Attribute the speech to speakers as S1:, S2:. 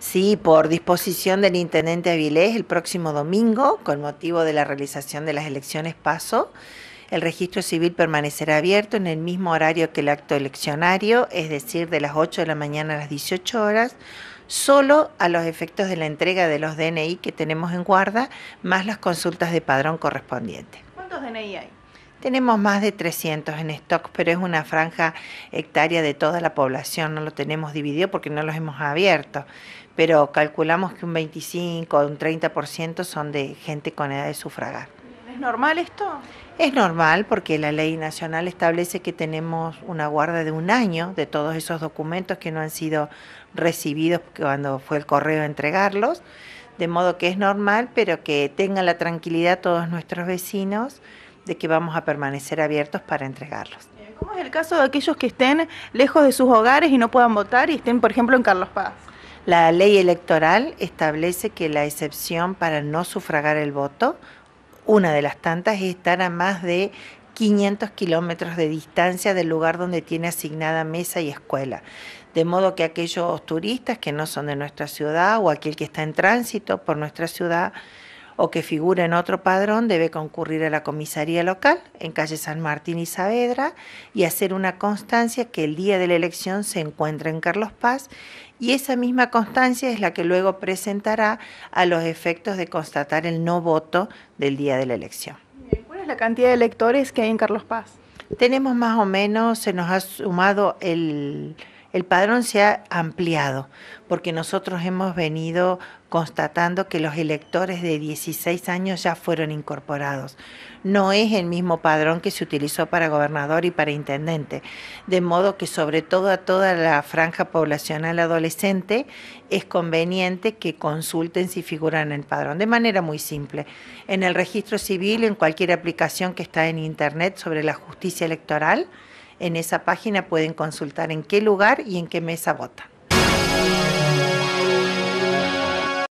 S1: Sí, por disposición del intendente Avilés, el próximo domingo, con motivo de la realización de las elecciones PASO, el registro civil permanecerá abierto en el mismo horario que el acto eleccionario, es decir, de las 8 de la mañana a las 18 horas, solo a los efectos de la entrega de los DNI que tenemos en guarda, más las consultas de padrón correspondientes. ¿Cuántos DNI hay? Tenemos más de 300 en stock, pero es una franja hectárea de toda la población, no lo tenemos dividido porque no los hemos abierto, pero calculamos que un 25 o un 30% son de gente con edad de sufragar. ¿Es normal esto? Es normal porque la ley nacional establece que tenemos una guarda de un año de todos esos documentos que no han sido recibidos cuando fue el correo a entregarlos, de modo que es normal, pero que tengan la tranquilidad todos nuestros vecinos que vamos a permanecer abiertos para entregarlos. Eh, ¿Cómo es el caso de aquellos que estén lejos de sus hogares y no puedan votar y estén, por ejemplo, en Carlos Paz? La ley electoral establece que la excepción para no sufragar el voto, una de las tantas, es estar a más de 500 kilómetros de distancia del lugar donde tiene asignada mesa y escuela. De modo que aquellos turistas que no son de nuestra ciudad o aquel que está en tránsito por nuestra ciudad o que figure en otro padrón debe concurrir a la comisaría local en calle San Martín y Saavedra y hacer una constancia que el día de la elección se encuentra en Carlos Paz y esa misma constancia es la que luego presentará a los efectos de constatar el no voto del día de la elección. ¿Cuál es la cantidad de electores que hay en Carlos Paz? Tenemos más o menos, se nos ha sumado el el padrón se ha ampliado porque nosotros hemos venido constatando que los electores de 16 años ya fueron incorporados. No es el mismo padrón que se utilizó para gobernador y para intendente, de modo que sobre todo a toda la franja poblacional adolescente es conveniente que consulten si figuran en el padrón, de manera muy simple. En el registro civil, en cualquier aplicación que está en internet sobre la justicia electoral, en esa página pueden consultar en qué lugar y en qué mesa vota.